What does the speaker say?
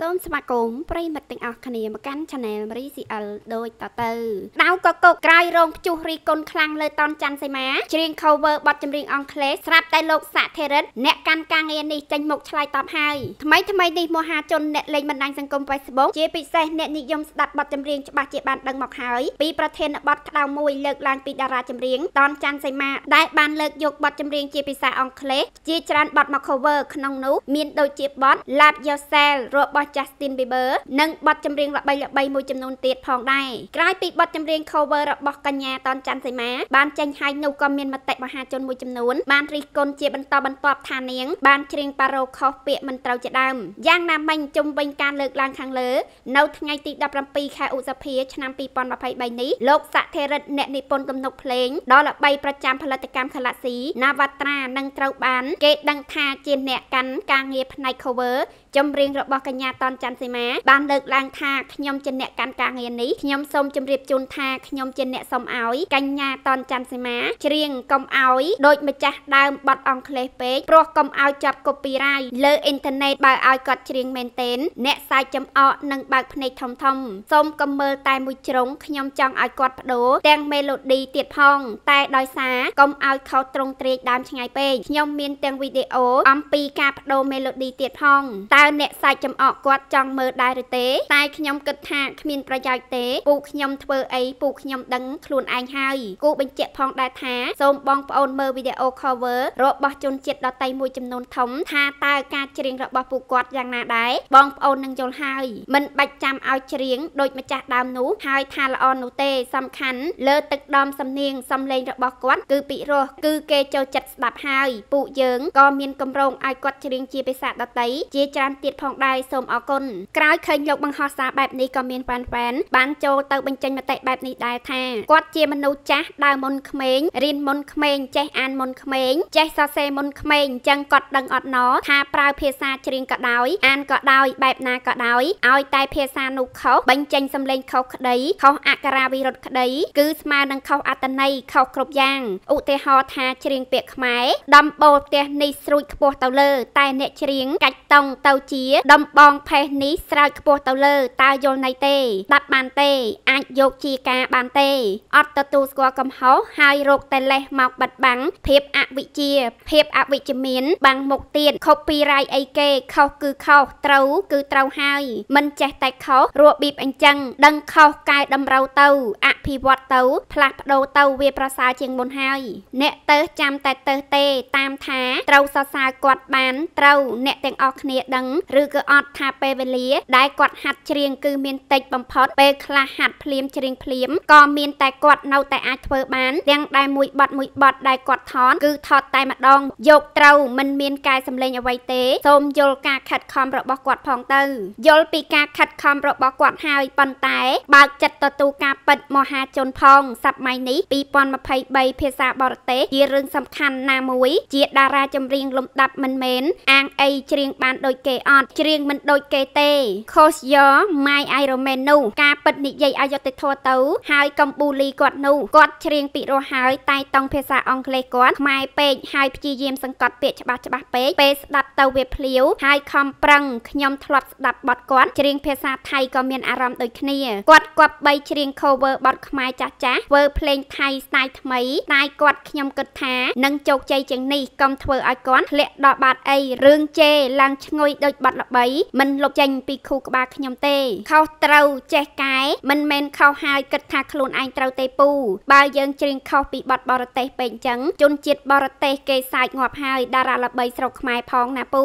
សូមស្វាគមន៍ប្រិមិត្តទាំងអស់គ្នា មកកាន់ Channel Marie CL ដូចតទៅដៅកកកក្រោយរងខ្ជុះរីគុណខ្លាំងលើតនច័ន្ទសីមាច្រៀង cover បទចម្រៀងអង់គ្លេសស្រាប់តែលោកសាក់ធេរិតអ្នកកាន់ការងារនេះចេញមកឆ្លើយតបហើយថ្មីថ្មីនេះមហាជនអ្នកលេងបណ្ដាញសង្គម Facebook ជាពិសេសអ្នកនិយមស្ដាប់បទចម្រៀងច្បាស់ជាបានដឹងមកហើយពីប្រធានបទក្តៅមួយលើកឡើងពីតារាចម្រៀងតនច័ន្ទសីមាដែលបានលើកយកបទចម្រៀងជាភាសាអង់គ្លេសជាច្រើនបទមក cover ក្នុងនោះមានដូចជាបទ Love Yourself របស់របស់ Justin Bieber និងបទចម្រៀងល្បីៗមួយចំនួនទៀតផងដែរក្រោយពីបទចម្រៀង cover របស់កញ្ញាតនច័ន្ទសីមាបានចេញហើយនោះក៏មានមតិមហាជនមួយចំនួនបានរិះគន់ជាបន្តបន្ទាប់ថានាង បានច្រៀងប៉ារ៉ូខុសពាក្យមិនត្រូវជាដើមយ៉ាងណាមិញជុំវិញការលើកឡើងខាងលើនៅថ្ងៃទី17ខែឧសភាឆ្នាំ2023នេះលោកសក្តិរិទ្ធអ្នកនិពន្ធទំនុកភ្លេងដ៏ល្បីប្រចាំផលិតកម្ម Galaxy Navatra នឹងត្រូវបាន គេដឹងថាជា អ្នកកាន់ការងារផ្នែក cover ចម្រៀងរបស់កញ្ញាតនច័ន្ទសីមាបានលើកឡើងថាខ្ញុំជាអ្នកកាន់ការងារនេះខ្ញុំសូមជម្រាបជូនថាខ្ញុំជាអ្នកសុំឲ្យកញ្ញាតនច័ន្ទសីមាច្រៀងកុំឲ្យដូចម្ចាស់ដើមបတ်អង់គ្លេសពេកព្រោះកុំឲ្យចាប់ copyright លើអ៊ីនធឺណិតបើឲ្យគាត់ច្រៀងមែនទែនអ្នកសាយចំអកនិងបើកភ្នែកធំធំសូមកុំមើលតែមួយជ្រុងខ្ញុំចង់ឲ្យគាត់បដូរទាំង melody ទៀតផងតែដោយសារកុំឲ្យខុសត្រង់ត្រេកដើមឆ្ងាយពេកខ្ញុំមានទាំងវីដេអូអំពីការបដូរ melody ទៀតផងតើអ្នកសាយចំអកគាត់ចង់មើលដែរឬទេតែខ្ញុំគិតថាគ្មានប្រយោជន៍ទេពូខ្ញុំធ្វើអីពូខ្ញុំដឹង ខ្លួនឯងហើយគូបញ្ជាក់ផងដែរថាសូមបងប្អូនមើលវីដេអូ cover របស់ជនជាតិដតីមួយចំនួនធំ ថាតើការច្រៀងរបស់ពូគាត់យ៉ាងណាដែរបងប្អូននឹងយល់ហើយមិនបាច់ចាំឲ្យច្រៀងដូចម្ចាស់ដើមនោះហើយថាល្អនោះទេសំខាន់លើទឹកដមសំនៀងសំឡេងរបស់គាត់គឺពិរោះគឺគេចូលចិត្តស្ដាប់ហើយពួកយើងក៏មានកម្រងឲ្យគាត់ច្រៀងជាភាសាដតីជាច្រើនទៀតផងដែរសូមអរគុណក្រោយឃើញលោកបង្ហោះសារបែបនេះក៏មានប៉ាន់ប៉ែនបានចូលទៅបញ្ចេញមតិបែបនេះដែរថាគាត់ជាមនុស្សចាស់ដើរមុនក្មេងរៀនមុនក្មេងចេះអានមុនក្មេងចេះសរសេរមុនក្មេងអញ្ចឹងគាត់ដឹងអត់ណថាប្រើភាសាច្រៀងក៏ដោយអានក៏ដោយបែបណាក៏ដោយឲ្យ តែ ភាសានោះខុសបញ្ចេញសំឡេងខុសក្តីខុសអក្ខរាវិរុទ្ធក្តី គឺស្មើនឹងខុសអត្តន័យខុសគ្រប់យ៉ាងឧទាហរណ៍ថាច្រៀងពាក្យខ្មែរដំបូលផ្ទះនេះស្រួចខ្ពស់ទៅលើ តែអ្នកច្រៀងកាច់តង់ទៅជា ដំបងភេសនេះស្រោចខ្ពស់ទៅលើតើយល់ន័យទេដាប់បានទេ អាចយកជាការបានទេអត់ទទួលស្គាល់កំហុសហើយរោគតែលេសមកបិទបាំងភាពអវិជ្ជាភាពអវិជ្ជមានបាំងមុខទៀតខុសពីរាយអីគេខុសគឺខុសត្រូវគឺត្រូវហើយ មិនចេះ តែខុសរបៀបអញ្ចឹងដឹងខុសកែតម្រូវទៅ អភិវឌ្ឍទៅផ្លាស់ប្ដូរទៅវាប្រសើរជាងមុនហើយ អ្នកទៅចាំតែទៅទេតាមថាត្រូវសរសើរគាត់បានត្រូវអ្នកទាំងអស់គ្នាដឹងឬក៏អត់ថាពេលវេលាដែលគាត់ហាត់ច្រៀងគឺមានតិចបំផុតពេលខ្លះហាត់ភ្លាមច្រៀងភ្លាមក៏មានតែគាត់នៅតែអាចធ្វើបានទាំងដែលមួយបត់មួយបត់ដែលគាត់ថន គឺថតតែម្ដង យកត្រូវមិនមានកែសម្លេងអ្វីទេសូមយល់ការខិតខំរបស់គាត់ផងទៅ យល់ពីការខិតខំរបស់គាត់ហើយប៉ុន្តែ បើកចិត្តទទួលការពិតមហាជនផងសប្ដងនេះ2023ភាសាបរទេសជារឿងសំខាន់ណាមួយ ជាតារាចម្រៀងលំដាប់មិនមែនអាងអីច្រៀងបានដូចគេអត់ច្រៀងមិនដូចគេទេ Cause your my Iron Man នោះការពិតនិយាយឲ្យយុត្តិធម៌ទៅហើយកុំប៊ូលីគាត់នោះគាត់ច្រៀងពីរោះហើយតែតង់ភាសា អង់គ្លេសគាត់ខ្មែរពេកហើយព្យាយាមសង្កត់ពាក្យច្បាស់ច្បាស់ពេកពេលស្ដាប់ទៅវាភ្លាវហើយខំប្រឹងខ្ញុំធ្លាប់ស្ដាប់បទគាត់ច្រៀងភាសាថៃក៏មានអារម្មណ៍ដូចគ្នាគាត់គាត់បីច្រៀង cover បទខ្មែរចាស់ចាស់ធ្វើភ្លេងថៃស្ទាយថ្មីតែគាត់ខ្ញុំគិតថានឹងជោគជ័យជាងនេះកុំធ្វើឲ្យគាត់ធ្លាក់ដល់បាត់អីរឿងជេរឡើងឈ្ងុយដូចបាត់ល្បីមិនមិនលុបចេញពីខួរក្បាលខ្ញុំទេខុសត្រូវចេះកែមិនមែនខុសហើយគិតថាខ្លួនឯងត្រូវទេពូបើយើងច្រៀងខុសពីបទបរទេសពេកអញ្ចឹងជនជាតិបរទេសគេសាច់ងាប់ហើយតារាល្បីស្រុកខ្មែរផងណាពូ